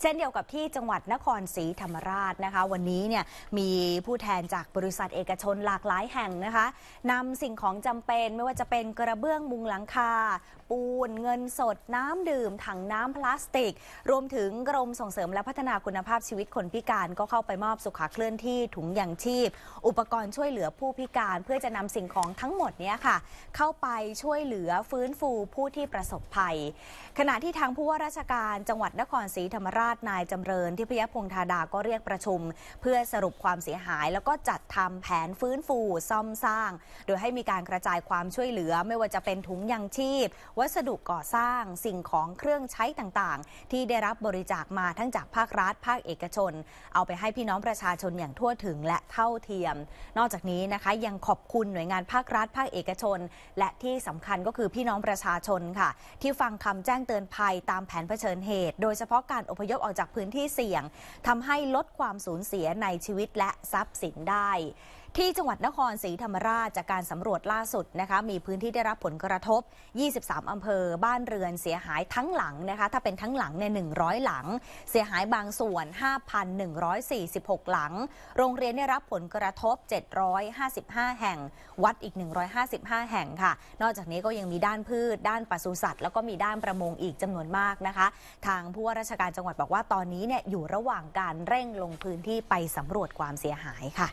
เช่นเดียวกับที่จังหวัดนครศรีธรรมราชนะคะ วันนี้เนี่ยมีผู้แทนจากบริษัท เอกชนหลากหลายแห่งนะคะนำสิ่งของจำเป็นไม่ว่าจะเป็นกระเบื้องมุงหลังคา ปูนเงินสดน้ำดื่มถังน้ำพลาสติก รวมถึงกรมส่งเสริมและพัฒนาคุณภาพชีวิตคนพิการ ก็เข้าไปมอบสุขาเคลื่อนที่ถุงยางชีพ อุปกรณ์ช่วยเหลือผู้พิการ เพื่อจะนำสิ่งของทั้งหมดนี้ค่ะเข้าไปช่วยเหลือฟื้นฟูผู้ที่ประสบภัย ขณะที่ทางผู้ว่าราชการจังหวัดนครศรีธรรมราชาชนายจำเริญที่พยพงธาดาก็เรียกประชุม เพื่อสรุปความเสียหายแล้วก็จัดทำแผนฟื้นฟูซ่อมสร้าง โดยให้มีการกระจายความช่วยเหลือไม่ว่าจะเป็นถุงยังชีพ วัสดุก่อสร้างสิ่งของเครื่องใช้ต่างๆ ที่ได้รับบริจาคมาทั้งจากภาครัฐ ภาคเอกชน เอาไปให้พี่น้องประชาชนอย่างทั่วถึงและเท่าเทียม นอกจากนี้นะคะยังขอบคุณหน่วยงานภาครัฐภาคเอกชน และที่สำคัญก็คือพี่น้องประชาชนค่ะ ที่ฟังคำแจ้งเตือนภัยตามแผนเผชิญเหตุโดยเฉพาะการอพยพออกจากพื้นที่เสี่ยงทำให้ลดความสูญเสียในชีวิตและทรัพย์สินได้ที่ จังหวัดนครศรีธรรมราชจากการสำรวจล่าสุดนะคะมีพื้นที่ได้รับผลกระทบ 23 อำเภอบ้านเรือนเสียหายทั้งหลังนะคะถ้าเป็นทั้งหลังเนี่ย100 หลัง เสียหายบางส่วน 5,146 หลัง โรงเรียนได้รับผลกระทบ 755 แห่ง วัดอีก 155 แห่งค่ะ นอกจากนี้ก็ยังมีด้านพืชด้านปศุสัตว์แล้วก็มีด้านประมงอีกจำนวนมากนะคะ ทางผู้ว่าราชการจังหวัดบอกว่าตอนนี้เนี่ยอยู่ระหว่างการเร่งลงพื้นที่ไปสำรวจความเสียหายค่ะ